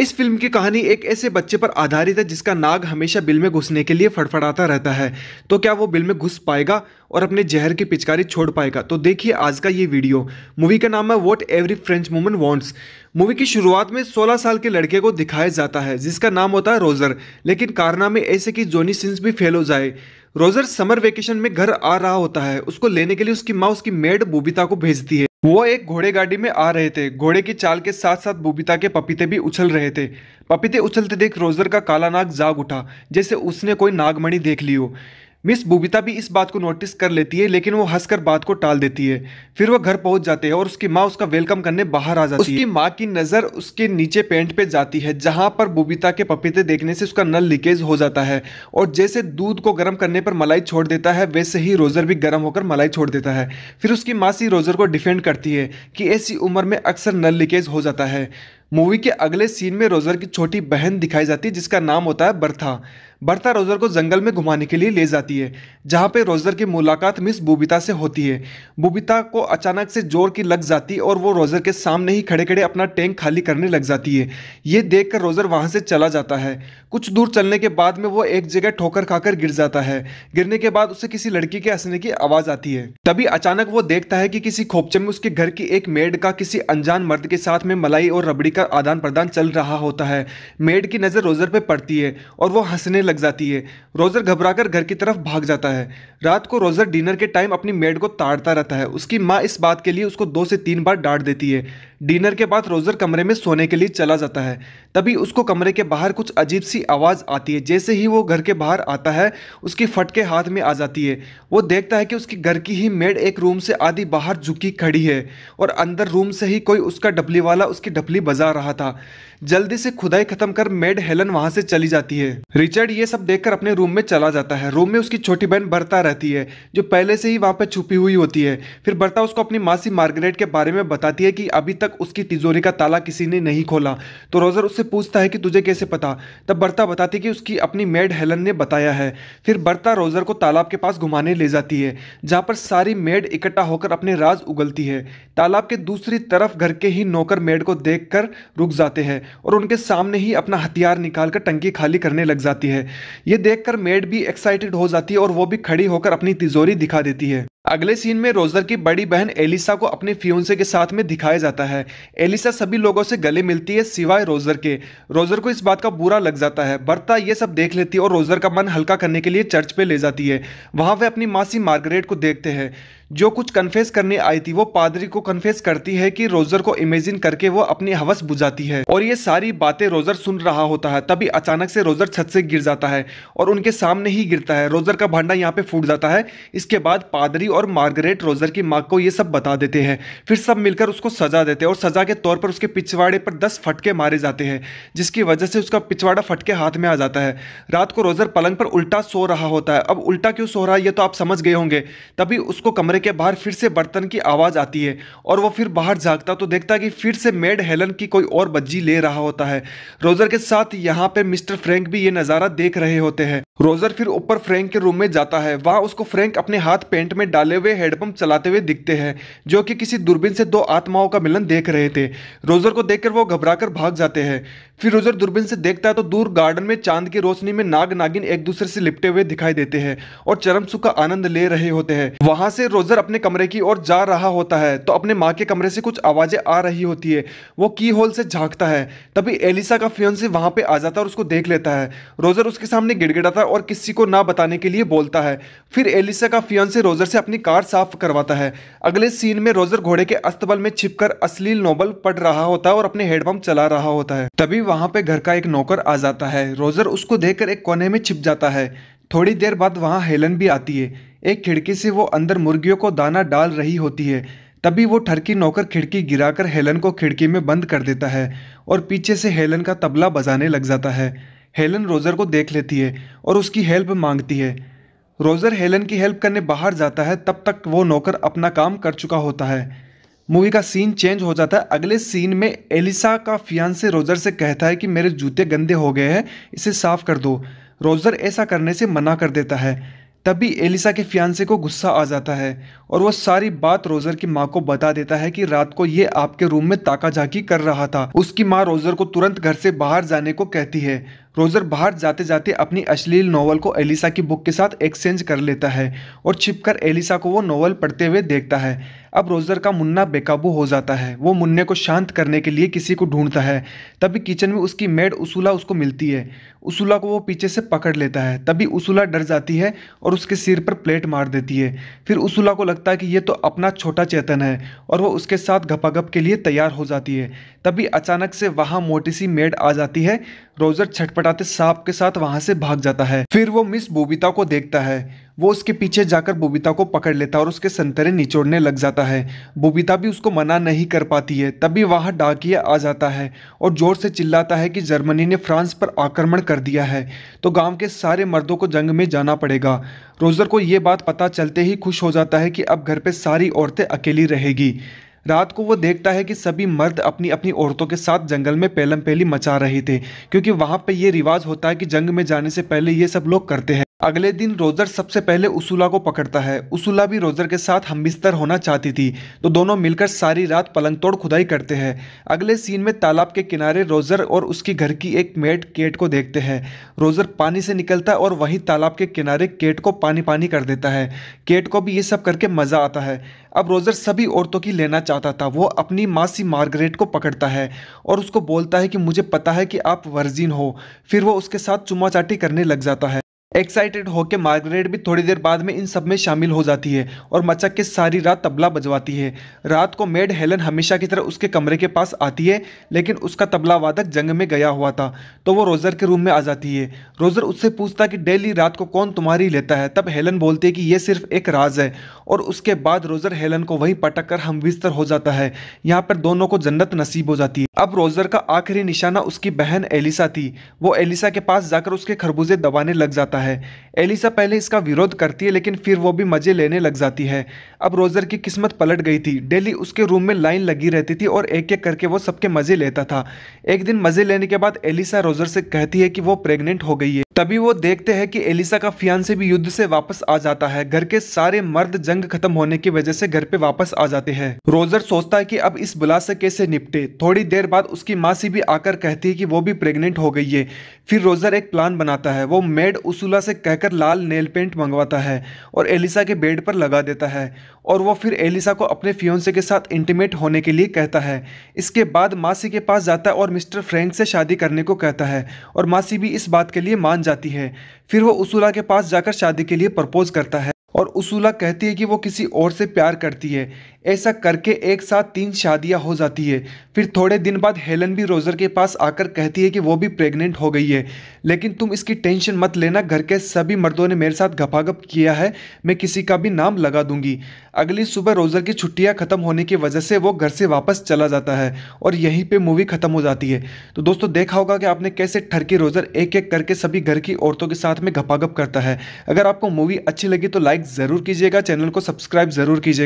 इस फिल्म की कहानी एक ऐसे बच्चे पर आधारित है जिसका नाग हमेशा बिल में घुसने के लिए फड़फड़ाता रहता है तो क्या वो बिल में घुस पाएगा और अपने जहर की पिचकारी छोड़ पाएगा तो देखिए आज का ये वीडियो मूवी का नाम है what every French woman wants movie की शुरुआत में 16 साल के लड़के को दिखाया जाता है जिसका नाम होता है रोजर लेकिन कारनामे ऐसे की जोनी सिंस भी फेल हो जाए रोजर समर वेकेशन में घर आ रहा होता है उसको लेने के लिए उसकी माँ उसकी मेड बोबिता को भेजती है वो एक घोड़े गाड़ी में आ रहे थे घोड़े की चाल के साथ साथ बुबीता के पपीते भी उछल रहे थे पपीते उछलते देख रोजर का काला नाग जाग उठा जैसे उसने कोई नागमणि देख ली हो मिस बुबिता भी इस बात को नोटिस कर लेती है लेकिन वो हंसकर बात को टाल देती है फिर वह घर पहुंच जाते हैं और उसकी माँ उसका वेलकम करने बाहर आ जाती उसकी है उसकी माँ की नज़र उसके नीचे पेंट पे जाती है जहाँ पर बुबिता के पपीते देखने से उसका नल लीकेज हो जाता है और जैसे दूध को गर्म करने पर मलाई छोड़ देता है वैसे ही रोज़र भी गर्म होकर मलाई छोड़ देता है फिर उसकी माँ सी रोज़र को डिफेंड करती है कि ऐसी उम्र में अक्सर नल लीकेज हो जाता है मूवी के अगले सीन में रोजर की छोटी बहन दिखाई जाती है जिसका नाम होता है बर्था बर्था रोजर को जंगल में घुमाने के लिए ले जाती है जहाँ पे रोजर की मुलाकात मिस बुबिता से होती है बुबिता को अचानक से जोर की लग जाती है और वो रोजर के सामने ही खड़े खड़े अपना टैंक खाली करने लग जाती है ये देख कर रोजर वहाँ से चला जाता है कुछ दूर चलने के बाद में वो एक जगह ठोकर खाकर गिर जाता है गिरने के बाद उसे किसी लड़की के हंसने की आवाज़ आती है तभी अचानक वो देखता है कि किसी खोपचे में उसके घर की एक मेड का किसी अनजान मर्द के साथ में मलाई और रबड़ी का आदान प्रदान चल रहा होता है मेड की नज़र रोज़र पर पड़ती है और वो हंसने लग जाती है रोज़र घबराकर घर की तरफ भाग जाता है रात को रोज़र डिनर के टाइम अपनी मेड को ताड़ता रहता है उसकी माँ इस बात के लिए उसको दो से तीन बार डांट देती है डिनर के बाद रोज़र कमरे में सोने के लिए चला जाता है तभी उसको कमरे के बाहर कुछ अजीब सी आवाज़ आती है जैसे ही वो घर के बाहर आता है उसकी फटके हाथ में आ जाती है वो देखता है कि उसकी घर की ही मेड एक रूम से आधी बाहर झुकी खड़ी है और अंदर रूम से ही कोई उसका डबली वाला उसकी डबली बजा जा रहा था जल्दी से खुदाई खत्म कर मेड हेलन वहां से चली जाती है रिचर्ड ये सब देखकर अपने रूम में चला जाता है रूम में उसकी छोटी बहन बर्ता रहती है जो पहले से ही वहां पर छुपी हुई होती है फिर बर्ता उसको अपनी मासी मार्गरेट के बारे में बताती है कि अभी तक उसकी तिजोरी का ताला किसी ने नहीं खोला तो रोजर उससे पूछता है कि तुझे कैसे पता तब बर्ता बताती कि उसकी अपनी मेड हेलन ने बताया है फिर बर्ता रोजर को तालाब के पास घुमाने ले जाती है जहाँ पर सारी मेड इकट्ठा होकर अपने राज उगलती है तालाब के दूसरी तरफ घर के ही नौकर मेड को देखकर रुक जाते हैं और उनके सामने ही अपना हथियार निकाल कर टंकी खाली करने लग जाती है ये देखकर मेड भी एक्साइटेड हो जाती है और वो भी खड़ी होकर अपनी तिजोरी दिखा देती है अगले सीन में रोजर की बड़ी बहन एलिसा को अपने फ्यूनसे के साथ में दिखाया जाता है एलिसा सभी लोगों से गले मिलती है सिवाय रोजर के रोजर को इस बात का बुरा लग जाता है बर्ता ये सब देख लेती है और रोजर का मन हल्का करने के लिए चर्च पे ले जाती है वहाँ वे अपनी मासी मार्गरेट को देखते हैं जो कुछ कन्फेस करने आई थी वो पादरी को कन्फेस करती है कि रोजर को इमेजिन करके वो अपनी हवस बुझाती है और ये सारी बातें रोजर सुन रहा होता है तभी अचानक से रोजर छत से गिर जाता है और उनके सामने ही गिरता है रोजर का भांडा यहाँ पे फूट जाता है इसके बाद पादरी और मार्गरेट रोजर की माँ को ये सब बता देते हैं फिर सब मिलकर उसको सजा देते हैं और सजा के तौर पर उसके पिछवाड़े पर दस फटके मारे जाते हैं जिसकी वजह से उसका पिछवाड़ा फटके हाथ में आ जाता है रात को रोजर पलंग पर उल्टा सो रहा होता है अब उल्टा क्यों सो रहा है ये तो आप समझ गए होंगे तभी उसको कमरे के बाहर फिर से बर्तन की आवाज़ आती है और वो फिर बाहर जागता तो देखता कि फिर से मेड हेलन की कोई और बज्जी ले रहा होता है रोजर के साथ यहाँ पर मिस्टर फ्रैंक भी ये नज़ारा देख रहे होते हैं रोजर फिर ऊपर फ्रैंक के रूम में जाता है वहाँ उसको फ्रैंक अपने हाथ पेंट में डाल डाले हुए हैंडपंप चलाते हुए दिखते हैं जो कि किसी दूरबीन से दो आत्माओं का मिलन देख रहे थे रोजर को देखकर वो घबराकर भाग जाते हैं फिर रोजर दूरबीन से देखता है तो दूर गार्डन में चांद की रोशनी में नाग नागिन एक दूसरे से लिपटे हुए दिखाई देते हैं और चरम सुख का आनंद ले रहे होते हैं वहां से रोजर अपने कमरे की ओर जा रहा होता है तो अपने माँ के कमरे से कुछ आवाजें आ रही होती है वो की होल से झांकता है तभी एलिसा का फ्यून से वहां पर आ जाता है और उसको देख लेता है रोजर उसके सामने गिड़गिड़ाता और किसी को ना बताने के लिए बोलता है फिर एलिसा का से रोजर से अपनी अपनी कार साफ करवाता है अगले सीन में रोजर घोड़े के अस्तबल में छिपकर अश्लील नोबल पढ़ रहा होता है और अपने हेडपम्प चला रहा होता है तभी वहां पे घर का एक नौकर आ जाता है रोजर उसको देखकर एक कोने में छिप जाता है थोड़ी देर बाद वहाँ हेलन भी आती है एक खिड़की से वो अंदर मुर्गियों को दाना डाल रही होती है तभी वो ठरकी नौकर खिड़की गिराकर हेलन को खिड़की में बंद कर देता है और पीछे से हेलन का तबला बजाने लग जाता है हेलन रोजर को देख लेती है और उसकी हेल्प मांगती है रोजर हेलन की हेल्प करने बाहर जाता है तब तक वो नौकर अपना काम कर चुका होता है मूवी का सीन चेंज हो जाता है अगले सीन में एलिसा का से रोजर से कहता है कि मेरे जूते गंदे हो गए हैं इसे साफ कर दो रोजर ऐसा करने से मना कर देता है तभी एलिसा के फियांसे को गुस्सा आ जाता है और वो सारी बात रोजर की माँ को बता देता है कि रात को ये आपके रूम में ताका झाकी कर रहा था उसकी माँ रोजर को तुरंत घर से बाहर जाने को कहती है रोजर बाहर जाते जाते अपनी अश्लील नॉवल को एलिसा की बुक के साथ एक्सचेंज कर लेता है और छिपकर एलिसा को वो नॉवल पढ़ते हुए देखता है अब रोजर का मुन्ना बेकाबू हो जाता है वो मुन्ने को शांत करने के लिए किसी को ढूंढता है तभी किचन में उसकी मेड उसूला उसको मिलती है उसूला को वो पीछे से पकड़ लेता है तभी उसूला डर जाती है और उसके सिर पर प्लेट मार देती है फिर उसूला को लगता है कि ये तो अपना छोटा चेतन है और वो उसके साथ घपाघप के लिए तैयार हो जाती है तभी अचानक से वहाँ मोटी सी मेड आ जाती है रोजर छटपटाते सांप के साथ वहां से भाग जाता है फिर वो मिस बोबिता को देखता है वो उसके पीछे जाकर बोबिता को पकड़ लेता है और उसके संतरे निचोड़ने लग जाता है बोबिता भी उसको मना नहीं कर पाती है तभी वहाँ डाकिया आ जाता है और जोर से चिल्लाता है कि जर्मनी ने फ्रांस पर आक्रमण कर दिया है तो गांव के सारे मर्दों को जंग में जाना पड़ेगा रोजर को ये बात पता चलते ही खुश हो जाता है कि अब घर पर सारी औरतें अकेली रहेगी रात को वो देखता है कि सभी मर्द अपनी अपनी औरतों के साथ जंगल में पेलम पेली मचा रहे थे क्योंकि वहाँ पर यह रिवाज होता है कि जंग में जाने से पहले ये सब लोग करते हैं अगले दिन रोजर सबसे पहले उसूला को पकड़ता है उसूला भी रोजर के साथ हमबिस्तर होना चाहती थी तो दोनों मिलकर सारी रात पलंग तोड़ खुदाई करते हैं अगले सीन में तालाब के किनारे रोजर और उसकी घर की एक मेट केट को देखते हैं रोजर पानी से निकलता है और वहीं तालाब के किनारे केट को पानी पानी कर देता है केट को भी ये सब करके मज़ा आता है अब रोजर सभी औरतों की लेना चाहता था वो अपनी मासी मार्गरेट को पकड़ता है और उसको बोलता है कि मुझे पता है कि आप वर्जिन हो फिर वो उसके साथ चुमाचाटी करने लग जाता है एक्साइटेड होकर मार्गरेट भी थोड़ी देर बाद में इन सब में शामिल हो जाती है और मचक के सारी रात तबला बजवाती है रात को मेड हेलन हमेशा की तरह उसके कमरे के पास आती है लेकिन उसका तबला वादक जंग में गया हुआ था तो वो रोज़र के रूम में आ जाती है रोज़र उससे पूछता कि डेली रात को कौन तुम्हारी लेता है तब हेलन बोलती है कि यह सिर्फ एक राज है और उसके बाद रोज़र हेलन को वहीं पटक कर बिस्तर हो जाता है यहाँ पर दोनों को जन्नत नसीब हो जाती है अब रोज़र का आखिरी निशाना उसकी बहन एलिसा थी वो एलिसा के पास जाकर उसके खरबूजे दबाने लग जाता जाता है एलिसा पहले इसका विरोध करती है लेकिन फिर वो भी मज़े लेने लग जाती है अब रोज़र की किस्मत पलट गई थी डेली उसके रूम में लाइन लगी रहती थी और एक एक करके वो सबके मज़े लेता था एक दिन मज़े लेने के बाद एलिसा रोज़र से कहती है कि वो प्रेग्नेंट हो गई है तभी वो देखते हैं कि एलिसा का से भी युद्ध से वापस आ जाता है घर के सारे मर्द जंग खत्म होने की वजह से घर पे वापस आ जाते हैं रोजर सोचता है कि अब इस बुला से कैसे निपटे थोड़ी देर बाद उसकी मासी भी आकर कहती है कि वो भी प्रेग्नेंट हो गई है फिर रोजर एक प्लान बनाता है वो मेड उसूला से कहकर लाल नेल पेंट मंगवाता है और एलिसा के बेड पर लगा देता है और वो फिर एलिसा को अपने फियोन्से के साथ इंटीमेट होने के लिए कहता है इसके बाद मासी के पास जाता है और मिस्टर फ्रैंक से शादी करने को कहता है और मासी भी इस बात के लिए मान जाती है फिर वो उसूला के पास जाकर शादी के लिए प्रपोज करता है और उसूला कहती है कि वो किसी और से प्यार करती है ऐसा करके एक साथ तीन शादियां हो जाती है फिर थोड़े दिन बाद हेलन भी रोज़र के पास आकर कहती है कि वो भी प्रेग्नेंट हो गई है लेकिन तुम इसकी टेंशन मत लेना घर के सभी मर्दों ने मेरे साथ घपाघप किया है मैं किसी का भी नाम लगा दूंगी अगली सुबह रोज़र की छुट्टियाँ ख़त्म होने की वजह से वो घर से वापस चला जाता है और यहीं पर मूवी ख़त्म हो जाती है तो दोस्तों देखा होगा कि आपने कैसे ठरकी रोज़र एक एक करके सभी घर की औरतों के साथ में घपाघप करता है अगर आपको मूवी अच्छी लगी तो लाइक ज़रूर कीजिएगा चैनल को सब्सक्राइब ज़रूर कीजिएगा